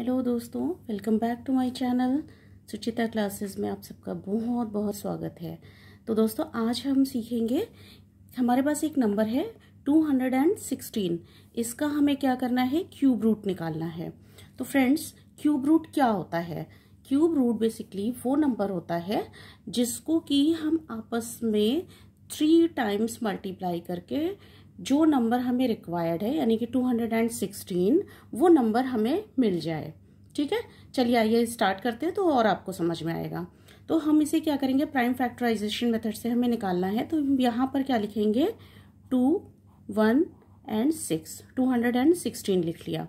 hello दोस्तों welcome back to my channel Suchita classes में आप सबका बहुत बहुत स्वागत है तो दोस्तों आज हम सीखेंगे हमारे पास एक नंबर है 216 इसका हमें क्या करना है क्यूब रूट निकालना है तो फ्रेंड्स क्यूब रूट क्या होता है क्यूब रूट बेसिकली वो नंबर होता है जिसको कि हम आपस में थ्री टाइम्स मल्टीप्लाई करके जो नंबर हमें रिक्वायर्ड है यानी कि 216 वो नंबर हमें मिल जाए ठीक है चलिए आइए स्टार्ट करते हैं तो और आपको समझ में आएगा तो हम इसे क्या करेंगे प्राइम फैक्टराइजेशन मेथड से हमें निकालना है तो यहाँ पर क्या लिखेंगे two one and six two hundred and sixteen लिख लिया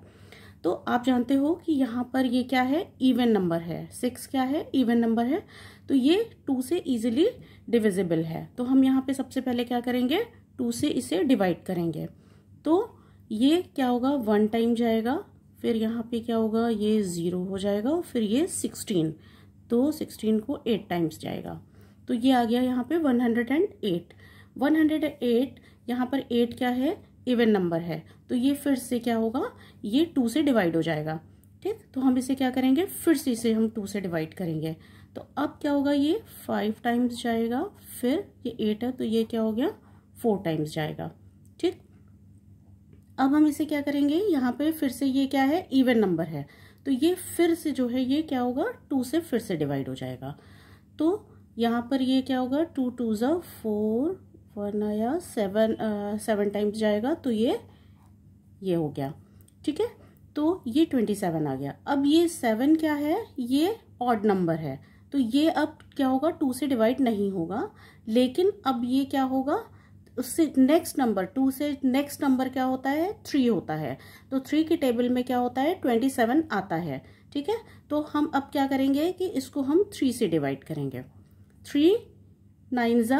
तो आप जानते हो कि यहाँ पर ये क्या है इवन नंबर है सिक्स क्या है इवन नंबर है तो ये टू से इजिली डिविजिबल है तो हम यहाँ पे सबसे पहले क्या करेंगे टू से इसे डिवाइड करेंगे तो ये क्या होगा वन टाइम जाएगा फिर यहाँ पे क्या होगा ये ज़ीरो हो जाएगा और फिर ये सिक्सटीन तो सिक्सटीन को एट टाइम्स जाएगा तो ये आ गया यहाँ पे one hundred and eight one hundred and eight यहाँ पर एट क्या है इवन नंबर है तो ये फिर से क्या होगा ये टू से डिवाइड हो जाएगा ठीक तो हम इसे क्या करेंगे फिर से इसे हम टू से डिवाइड करेंगे तो अब क्या होगा ये फाइव टाइम्स जाएगा फिर ये एट है तो ये क्या हो गया फोर टाइम्स जाएगा ठीक अब हम इसे क्या करेंगे यहाँ पे फिर से ये क्या है इवन नंबर है तो ये फिर से जो है ये क्या होगा टू से फिर से डिवाइड हो जाएगा तो यहाँ पर ये क्या होगा टू टू ज़ा फोर वन आया सेवन सेवन टाइम्स जाएगा तो ये ये हो गया ठीक है तो ये ट्वेंटी सेवन आ गया अब ये सेवन क्या है ये ऑड नंबर है तो ये अब क्या होगा टू से डिवाइड नहीं होगा लेकिन अब ये क्या होगा उससे नेक्स्ट नंबर टू से नेक्स्ट नंबर क्या होता है थ्री होता है तो थ्री की टेबल में क्या होता है ट्वेंटी सेवन आता है ठीक है तो हम अब क्या करेंगे कि इसको हम थ्री से डिवाइड करेंगे थ्री नाइन ज़ा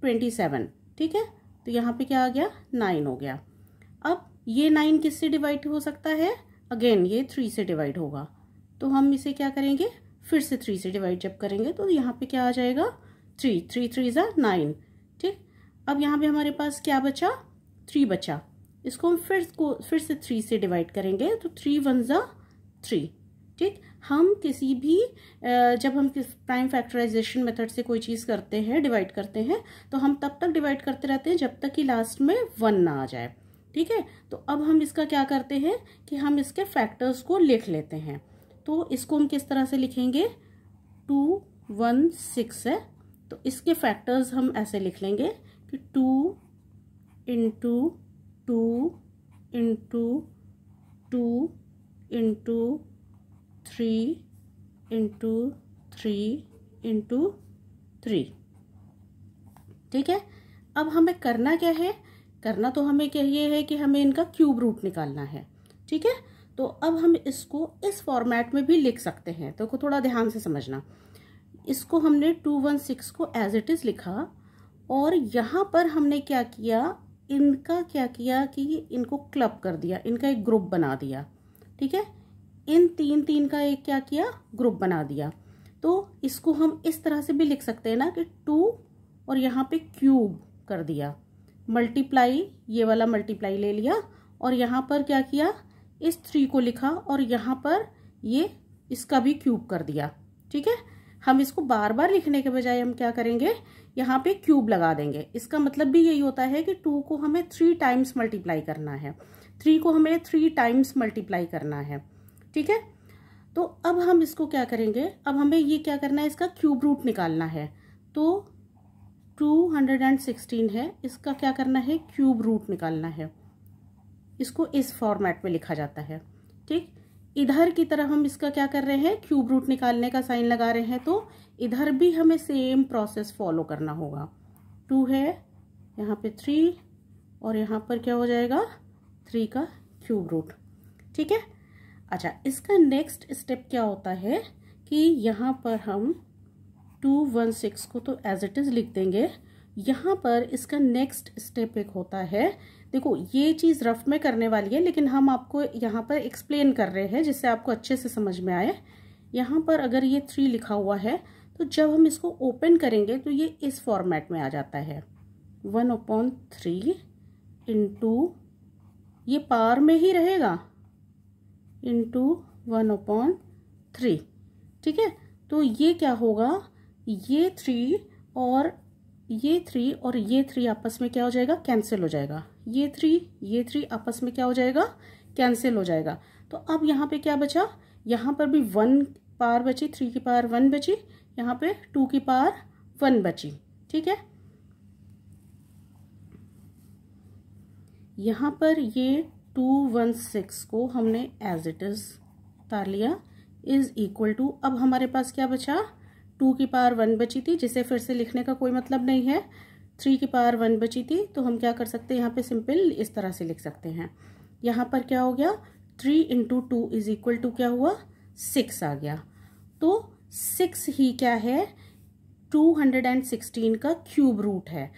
ट्वेंटी सेवन ठीक है तो यहाँ पे क्या आ गया नाइन हो गया अब ये नाइन किससे डिवाइड हो सकता है अगेन ये थ्री से डिवाइड होगा तो हम इसे क्या करेंगे फिर से थ्री से डिवाइड जब करेंगे तो यहाँ पे क्या आ जाएगा थ्री थ्री थ्री ज़ा नाइन ठीक अब यहाँ पे हमारे पास क्या बचा थ्री बचा इसको हम फिर को फिर से थ्री से डिवाइड करेंगे तो थ्री वन ज़ा थ्री ठीक हम किसी भी जब हम किस प्राइम फैक्टराइजेशन मेथड से कोई चीज़ करते हैं डिवाइड करते हैं तो हम तब तक डिवाइड करते रहते हैं जब तक कि लास्ट में वन ना आ जाए ठीक है तो अब हम इसका क्या करते हैं कि हम इसके फैक्टर्स को लिख लेते हैं तो इसको हम किस तरह से लिखेंगे टू वन सिक्स है तो इसके फैक्टर्स हम ऐसे लिख लेंगे कि two into two into two into three into three into three ठीक है अब हमें करना क्या है करना तो हमें क्या ये है कि हमें इनका क्यूब रूट निकालना है ठीक है तो अब हम इसको इस फॉर्मेट में भी लिख सकते हैं तो को थोड़ा ध्यान से समझना इसको हमने टू वन सिक्स को एज इट इज़ लिखा और यहाँ पर हमने क्या किया इनका क्या किया कि इनको क्लब कर दिया इनका एक ग्रुप बना दिया ठीक है इन तीन तीन का एक क्या किया ग्रुप बना दिया तो इसको हम इस तरह से भी लिख सकते हैं ना कि टू और यहाँ पे क्यूब कर दिया मल्टीप्लाई ये वाला मल्टीप्लाई ले लिया और यहाँ पर क्या किया इस थ्री को लिखा और यहाँ पर ये इसका भी क्यूब कर दिया ठीक है हम इसको बार बार लिखने के बजाय हम क्या करेंगे यहाँ पे क्यूब लगा देंगे इसका मतलब भी यही होता है कि टू को हमें थ्री टाइम्स मल्टीप्लाई करना है थ्री को हमें थ्री टाइम्स मल्टीप्लाई करना है ठीक है तो अब हम इसको क्या करेंगे अब हमें ये क्या करना है इसका क्यूब रूट निकालना है तो टू हंड्रेड एंड सिक्सटीन है इसका क्या करना है क्यूब रूट निकालना है इसको इस फॉर्मेट में लिखा जाता है ठीक इधर की तरह हम इसका क्या कर रहे हैं क्यूब रूट निकालने का साइन लगा रहे हैं तो इधर भी हमें सेम प्रोसेस फॉलो करना होगा टू है यहाँ पे थ्री और यहाँ पर क्या हो जाएगा थ्री का क्यूब रूट ठीक है अच्छा इसका नेक्स्ट स्टेप क्या होता है कि यहाँ पर हम टू वन सिक्स को तो एज इट इज़ लिख देंगे यहाँ पर इसका नेक्स्ट स्टेप एक होता है देखो ये चीज़ रफ में करने वाली है लेकिन हम आपको यहाँ पर एक्सप्लेन कर रहे हैं जिससे आपको अच्छे से समझ में आए यहाँ पर अगर ये थ्री लिखा हुआ है तो जब हम इसको ओपन करेंगे तो ये इस फॉर्मेट में आ जाता है वन अपॉन थ्री इंटू ये पार में ही रहेगा इंटू वन अपॉन थ्री ठीक है तो ये क्या होगा ये थ्री और ये थ्री और ये थ्री आपस में क्या हो जाएगा कैंसिल हो जाएगा ये थ्री ये थ्री आपस में क्या हो जाएगा कैंसिल हो जाएगा तो अब यहाँ पे क्या बचा यहाँ पर भी वन पार बची थ्री की पार वन बची यहाँ पे टू की पार वन बची ठीक है यहाँ पर ये टू वन सिक्स को हमने एज इट इज उतार लिया इज इक्वल टू अब हमारे पास क्या बचा टू की पावर वन बची थी जिसे फिर से लिखने का कोई मतलब नहीं है थ्री की पावर वन बची थी तो हम क्या कर सकते हैं यहाँ पे सिंपल इस तरह से लिख सकते हैं यहाँ पर क्या हो गया three into two is equal to क्या हुआ सिक्स आ गया तो सिक्स ही क्या है टू हंड्रेड एंड सिक्सटीन का क्यूब रूट है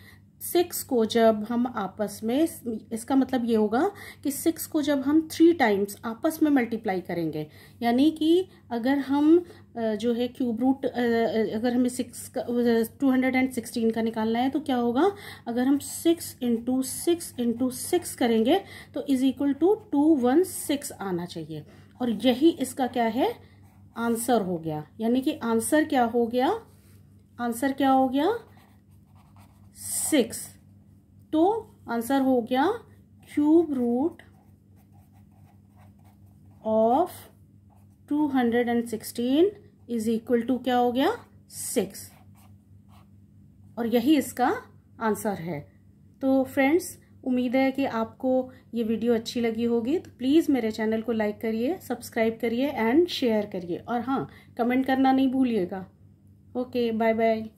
सिक्स को जब हम आपस में इसका मतलब ये होगा कि सिक्स को जब हम थ्री टाइम्स आपस में मल्टीप्लाई करेंगे यानी कि अगर हम जो है क्यूब रूट अगर हमें six two hundred and sixteen का निकालना है तो क्या होगा अगर हम six into six into six करेंगे तो is equal to two one six आना चाहिए और यही इसका क्या है आंसर हो गया यानी कि आंसर क्या हो गया आंसर क्या हो गया सिक्स तो आंसर हो गया cube root of two hundred and sixteen is equal to क्या हो गया सिक्स और यही इसका आंसर है तो फ्रेंड्स उम्मीद है कि आपको ये वीडियो अच्छी लगी होगी तो प्लीज़ मेरे चैनल को लाइक करिए सब्सक्राइब करिए एंड शेयर करिए और हाँ कमेंट करना नहीं भूलिएगा ओके बाय बाय